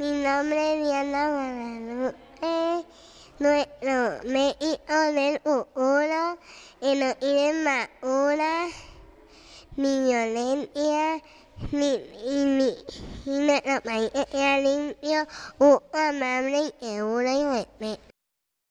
Mi nombre es Diana Guadalupe. Nuestro hizo del Uuro y no iré Mi violencia mi, y, mi, y me lo limpio, amable y seguro y